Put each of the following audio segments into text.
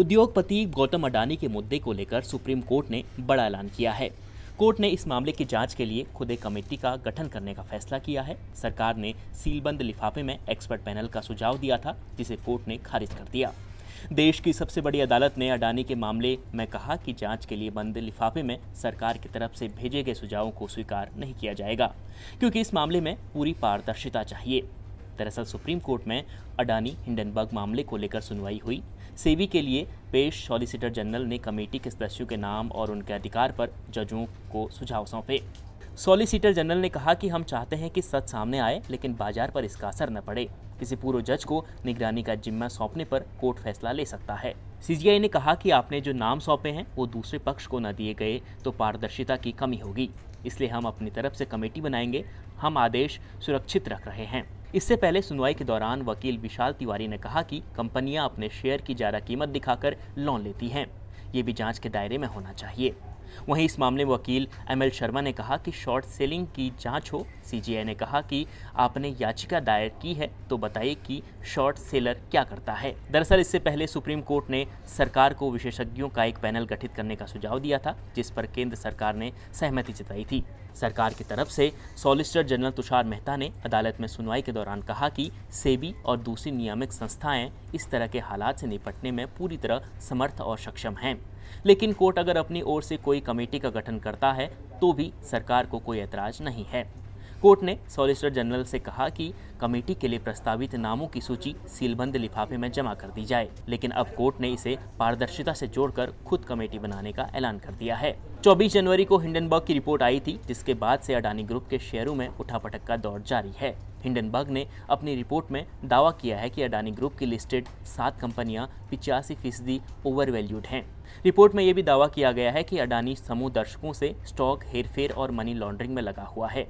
उद्योगपति गौतम अडानी के मुद्दे को लेकर सुप्रीम कोर्ट ने बड़ा ऐलान किया है कोर्ट ने इस मामले की जांच के लिए खुद एक कमेटी का गठन करने का फैसला किया है सरकार ने सीलबंद लिफाफे में एक्सपर्ट पैनल का सुझाव दिया था जिसे कोर्ट ने खारिज कर दिया देश की सबसे बड़ी अदालत ने अडानी के मामले में कहा कि जांच के लिए बंद लिफाफे में सरकार की तरफ से भेजे गए सुझावों को स्वीकार नहीं किया जाएगा क्योंकि इस मामले में पूरी पारदर्शिता चाहिए दरअसल सुप्रीम कोर्ट में अडानी हिंडनबर्ग मामले को लेकर सुनवाई हुई सेबी के लिए पेश सॉलिसिटर जनरल ने कमेटी के सदस्यों के नाम और उनके अधिकार पर जजों को सुझाव सौंपे सॉलिसिटर जनरल ने कहा कि हम चाहते हैं कि सच सामने आए लेकिन बाजार पर इसका असर न पड़े किसी पूर्व जज को निगरानी का जिम्मा सौंपने पर कोर्ट फैसला ले सकता है सीजीआई ने कहा कि आपने जो नाम सौंपे हैं वो दूसरे पक्ष को न दिए गए तो पारदर्शिता की कमी होगी इसलिए हम अपनी तरफ से कमेटी बनाएंगे हम आदेश सुरक्षित रख रहे हैं इससे पहले सुनवाई के दौरान वकील विशाल तिवारी ने कहा कि कंपनियां अपने शेयर की ज्यादा कीमत दिखाकर लोन लेती हैं ये भी जांच के दायरे में होना चाहिए वहीं इस मामले में वकील एम एल शर्मा ने कहा कि शॉर्ट सेलिंग की जांच हो सीजीआई ने कहा कि आपने याचिका दायर की है तो बताइए कि शॉर्ट सेलर क्या करता है दरअसल इससे पहले सुप्रीम कोर्ट ने सरकार को विशेषज्ञों का एक पैनल गठित करने का सुझाव दिया था जिस पर केंद्र सरकार ने सहमति जताई थी सरकार की तरफ से सॉलिसिटर जनरल तुषार मेहता ने अदालत में सुनवाई के दौरान कहा कि सेबी और दूसरी नियामक संस्थाएं इस तरह के हालात से निपटने में पूरी तरह समर्थ और सक्षम हैं लेकिन कोर्ट अगर अपनी ओर से कोई कमेटी का गठन करता है तो भी सरकार को कोई ऐतराज नहीं है कोर्ट ने सॉलिसिटर जनरल से कहा कि कमेटी के लिए प्रस्तावित नामों की सूची सीलबंद लिफाफे में जमा कर दी जाए लेकिन अब कोर्ट ने इसे पारदर्शिता से जोड़कर खुद कमेटी बनाने का ऐलान कर दिया है 24 जनवरी को हिंडनबर्ग की रिपोर्ट आई थी जिसके बाद से अडानी ग्रुप के शेयरों में उठापटक का दौर जारी है हिंडनबर्ग ने अपनी रिपोर्ट में दावा किया है कि अडानी ग्रुप की लिस्टेड सात कंपनियां पिचासी फीसदी ओवर वैल्यूड हैं रिपोर्ट में यह भी दावा किया गया है कि अडानी समूह दर्शकों से स्टॉक हेरफेर और मनी लॉन्ड्रिंग में लगा हुआ है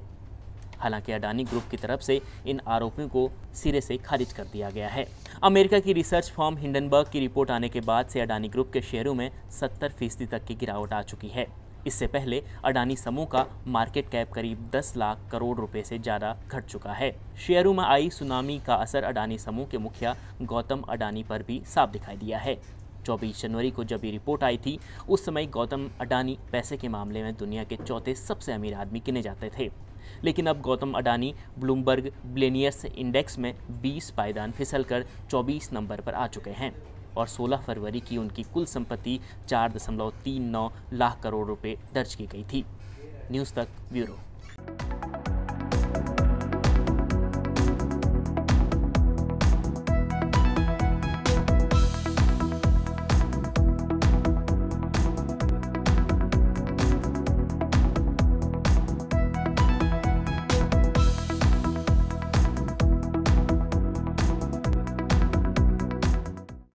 हालांकि अडानी ग्रुप की तरफ से इन आरोपियों को सिरे से खारिज कर दिया गया है अमेरिका की रिसर्च फॉर्म हिंडनबर्ग की रिपोर्ट आने के बाद से अडानी ग्रुप के शेयरों में सत्तर फीसदी तक की गिरावट आ चुकी है इससे पहले अडानी समूह का मार्केट कैप करीब 10 लाख करोड़ रुपए से ज़्यादा घट चुका है शेयरों में आई सुनामी का असर अडानी समूह के मुखिया गौतम अडानी पर भी साफ दिखाई दिया है 24 जनवरी को जब ये रिपोर्ट आई थी उस समय गौतम अडानी पैसे के मामले में दुनिया के चौथे सबसे अमीर आदमी गिने जाते थे लेकिन अब Gautam Adani Bloomberg billionaires index में 20 पायदान फिसल कर चौबीस नंबर पर आ चुके हैं और 16 फरवरी की उनकी कुल संपत्ति 4.39 लाख करोड़ रुपए दर्ज की गई थी न्यूज़ तक ब्यूरो